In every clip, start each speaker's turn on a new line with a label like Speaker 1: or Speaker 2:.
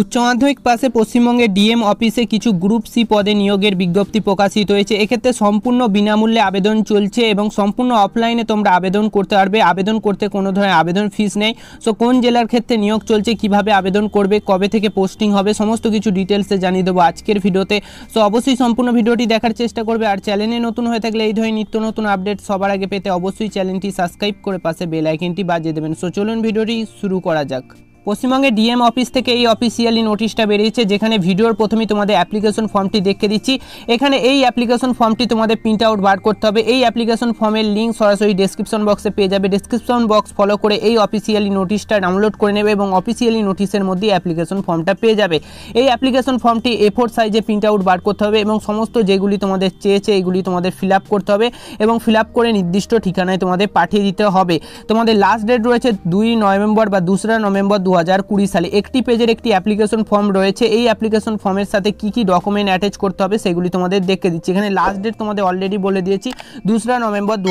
Speaker 1: উচ্চ মাধ্যমিক পাশে পশ্চিমবঙ্গে ডিএম অফিসে কিছু গ্রুপ সি পদে নিয়োগের বিজ্ঞপ্তি প্রকাশিত হয়েছে এক্ষেত্রে সম্পূর্ণ বিনামূল্যে আবেদন চলছে এবং সম্পূর্ণ অফলাইনে তোমরা আবেদন করতে পারবে আবেদন করতে কোনো ধরনের আবেদন ফিস নেই সো কোন জেলার ক্ষেত্রে নিয়োগ চলছে কিভাবে আবেদন করবে কবে থেকে পোস্টিং হবে সমস্ত কিছু ডিটেলসে জানিয়ে দেবো আজকের ভিডিওতে সো অবশ্যই সম্পূর্ণ ভিডিওটি দেখার চেষ্টা করবে আর চ্যানেলে নতুন হয়ে থাকলে এই ধরনের নিত্য নতুন আপডেট সবার আগে পেতে অবশ্যই চ্যানেলটি সাবস্ক্রাইব করে পাশে বেল আইকনটি বাজিয়ে দেবেন সো চলুন ভিডিওটি শুরু করা যাক পশ্চিমবঙ্গে ডিএম অফিস থেকে এই অফিসিয়ালি নোটিশটা বেরিয়েছে যেখানে ভিডিওর প্রথমেই তোমাদের অ্যাপ্লিকেশন ফর্মটি দেখে দিচ্ছি এখানে এই অ্যাপ্লিকেশন ফর্মটি তোমাদের প্রিন্ট আউট বার করতে হবে এই অ্যাপ্লিকেশন ফর্মের লিঙ্ক সরাসরি ডেসক্রিপশন বক্সে পেয়ে যাবে ডেসক্রিপশন বক্স ফলো করে এই অফিসিয়ালি নোটিশটা ডাউনলোড করে নেবে এবং অফিসিয়ালি নোটিশের মধ্যে অ্যাপ্লিকেশন ফর্মটা পেয়ে যাবে এই অ্যাপ্লিকেশন ফর্মটি এ ফোর সাইজে প্রিন্ট আউট বার করতে হবে এবং সমস্ত যেগুলি তোমাদের চেয়েছে এগুলি তোমাদের ফিল আপ করতে হবে এবং ফিল আপ করে নির্দিষ্ট ঠিকানায় তোমাদের পাঠিয়ে দিতে হবে তোমাদের লাস্ট ডেট রয়েছে দুই নভেম্বর বা দুসরা নভেম্বর দু হাজার কুড়ি সালে একটি পেজের একটি অ্যাপ্লিকেশন ফর্ম রয়েছে এই অ্যাপ্লিকেশন ফর্মের সাথে কি কি ডকুমেন্ট অ্যাটাচ করতে হবে সেগুলি তোমাদের দেখে দিচ্ছি এখানে লাস্ট ডেট তোমাদের অলরেডি বলে দিয়েছি দুসরা নভেম্বর দু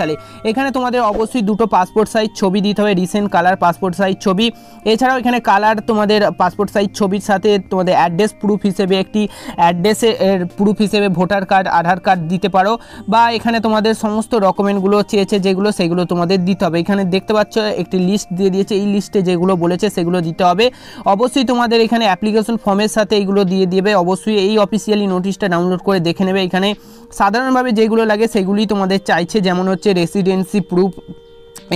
Speaker 1: সালে এখানে তোমাদের অবশ্যই দুটো পাসপোর্ট সাইজ ছবি দিতে হবে রিসেন্ট কালার পাসপোর্ট সাইজ ছবি এছাড়াও এখানে কালার তোমাদের পাসপোর্ট সাইজ ছবির সাথে তোমাদের অ্যাড্রেস প্রুফ হিসেবে একটি অ্যাড্রেসের প্রুফ হিসেবে ভোটার কার্ড আধার কার্ড দিতে পারো বা এখানে তোমাদের সমস্ত ডকুমেন্টগুলো চেয়েছে যেগুলো সেগুলো তোমাদের দিতে হবে এখানে দেখতে পাচ্ছ একটি লিস্ট দিয়ে দিয়েছে এই লিস্টে যেগুলো বলেছে সেগুলো দিতে হবে অবশ্যই তোমাদের এখানে অ্যাপ্লিকেশন ফর্মের সাথে এইগুলো দিয়ে দেবে অবশ্যই এই অফিসিয়ালি নোটিশটা ডাউনলোড করে দেখে নেবে এখানে সাধারণভাবে যেগুলো লাগে সেগুলি তোমাদের চাইছে যেমন হচ্ছে রেসিডেন্সি প্রুফ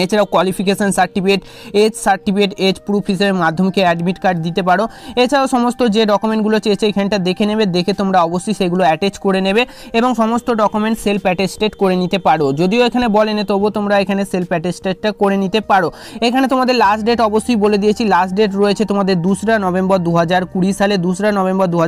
Speaker 1: এছাড়াও qualification certificate age certificate age proof হিসেবে মাধ্যমিকে অ্যাডমিট কার্ড দিতে পারো এছাড়াও সমস্ত যে ডকুমেন্টগুলো চেয়েছে এখানটা দেখে নেবে দেখে তোমরা অবশ্যই সেগুলো অ্যাটেচ করে নেবে এবং সমস্ত ডকুমেন্ট সেলফ অ্যাটেস্টেড করে নিতে পারো যদিও এখানে বলেনি তবুও তোমরা এখানে সেলফ অ্যাটেস্টেডটা করে নিতে পারো এখানে তোমাদের লাস্ট ডেট অবশ্যই বলে দিয়েছি লাস্ট ডেট রয়েছে তোমাদের দুসরা নভেম্বর দু সালে দুসরা নভেম্বর দু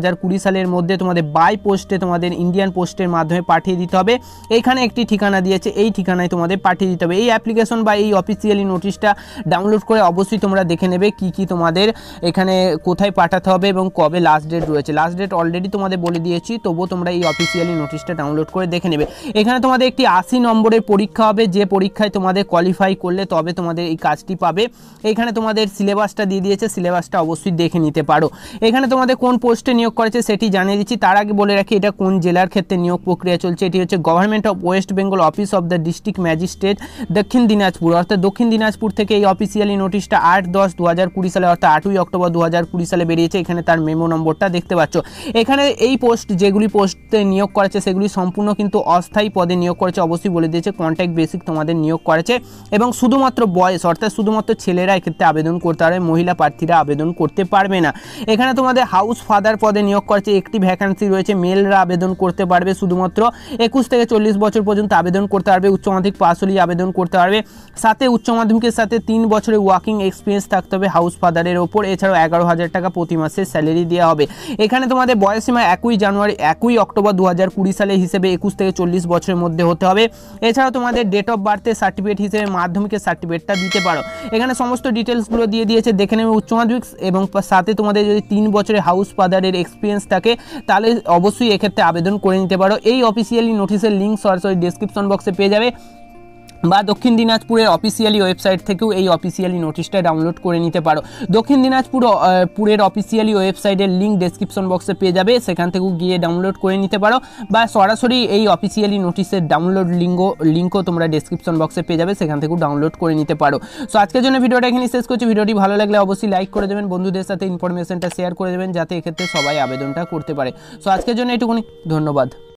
Speaker 1: সালের মধ্যে তোমাদের বাই পোস্টে তোমাদের ইন্ডিয়ান পোস্টের মাধ্যমে পাঠিয়ে দিতে হবে এখানে একটি ঠিকানা দিয়েছে এই ঠিকানায় তোমাদের পাঠিয়ে দিতে হবে এই অ্যাপ্লিকেশন বা বা এই অফিসিয়ালি নোটিশটা ডাউনলোড করে অবশ্যই তোমরা দেখে নেবে কি কি তোমাদের এখানে কোথায় পাঠাতে হবে এবং কবে লাস্ট ডেট রয়েছে লাস্ট ডেট অলরেডি তোমাদের বলে দিয়েছি তবুও তোমরা এই অফিসিয়ালি নোটিশটা ডাউনলোড করে দেখে নেবে এখানে তোমাদের একটি আশি নম্বরের পরীক্ষা হবে যে পরীক্ষায় তোমাদের কোয়ালিফাই করলে তবে তোমাদের এই কাজটি পাবে এখানে তোমাদের সিলেবাসটা দিয়ে দিয়েছে সিলেবাসটা অবশ্যই দেখে নিতে পারো এখানে তোমাদের কোন পোস্টে নিয়োগ করেছে সেটি জানিয়ে দিচ্ছি তার আগে বলে রাখি এটা কোন জেলার ক্ষেত্রে নিয়োগ প্রক্রিয়া চলছে এটি হচ্ছে government of West Bengal office of the district magistrate Dakshin Dinajpur Dinajpur অর্থাৎ দক্ষিণ দিনাজপুর থেকে এই অফিসিয়ালি নোটিশটা আট দশ দু হাজার কুড়ি সালে অর্থাৎ আটই অক্টোবর দু হাজার কুড়ি সালে বেরিয়েছে এখানে তার মেমো নম্বরটা দেখতে পাচ্ছ এখানে এই পোস্ট যেগুলি পোস্টে নিয়োগ করেছে সেগুলি সম্পূর্ণ কিন্তু অস্থায়ী পদে নিয়োগ করেছে অবশ্যই বলে দিয়েছে কন্ট্যাক্ট বেসিক তোমাদের নিয়োগ করেছে এবং শুধুমাত্র বয়স অর্থাৎ শুধুমাত্র ছেলেরা এক্ষেত্রে আবেদন করতে পারবে মহিলা প্রার্থীরা আবেদন করতে পারবে না এখানে তোমাদের হাউস ফাদার পদে নিয়োগ করেছে একটি ভ্যাকান্সি রয়েছে মেলরা আবেদন করতে পারবে শুধুমাত্র একুশ থেকে চল্লিশ বছর পর্যন্ত আবেদন করতে পারবে উচ্চ মাধ্যমিক পাস হলেই আবেদন করতে পারবে সাথে উচ্চ মাধ্যমিকের সাথে তিন বছরে ওয়ার্কিং এক্সপিরিয়েন্স থাকতে হবে হাউস ফাদারের ওপর এছাড়াও এগারো হাজার টাকা প্রতি মাসে স্যালারি দেওয়া হবে এখানে তোমাদের বয়সীমা একই জানুয়ারি একই অক্টোবর দু হাজার কুড়ি সালে হিসেবে একুশ থেকে চল্লিশ বছরের মধ্যে হতে হবে এছাড়াও তোমাদের ডেট অফ বার্থের সার্টিফিকেট হিসেবে মাধ্যমিকের সার্টিফিকেটটা দিতে পারো এখানে সমস্ত ডিটেলসগুলো দিয়ে দিয়েছে দেখে নেবে উচ্চ মাধ্যমিক এবং সাথে তোমাদের যদি তিন বছরে হাউস ফাদারের এক্সপিরিয়েন্স থাকে তাহলে অবশ্যই এক্ষেত্রে আবেদন করে নিতে পারো এই অফিসিয়ালি নোটিশের লিঙ্ক সরাসরি ডিসক্রিপশন বক্সে পেয়ে যাবে বা দক্ষিণ দিনাজপুরের অফিসিয়ালি ওয়েবসাইট থেকেও এই অফিসিয়ালি নোটিশটা ডাউনলোড করে নিতে পারো দক্ষিণ দিনাজপুর পুরের অফিসিয়ালি ওয়েবসাইটের লিঙ্ক ডেসক্রিপশন বক্সে পেয়ে যাবে সেখান থেকেও গিয়ে ডাউনলোড করে নিতে পারো বা সরাসরি এই অফিসিয়ালি নোটিশের ডাউনলোড লিঙ্ক লিঙ্কও তোমরা ডেসক্রিপশন বক্সে পেয়ে যাবে সেখান থেকেও ডাউনলোড করে নিতে পারো সো আজকের জন্য ভিডিওটা এখানে শেষ করছি ভিডিওটি ভালো লাগলে অবশ্যই লাইক করে দেবেন বন্ধুদের সাথে ইনফরমেশনটা শেয়ার করে দেবেন যাতে এক্ষেত্রে সবাই আবেদনটা করতে পারে সো আজকের জন্য এটুকুনি ধন্যবাদ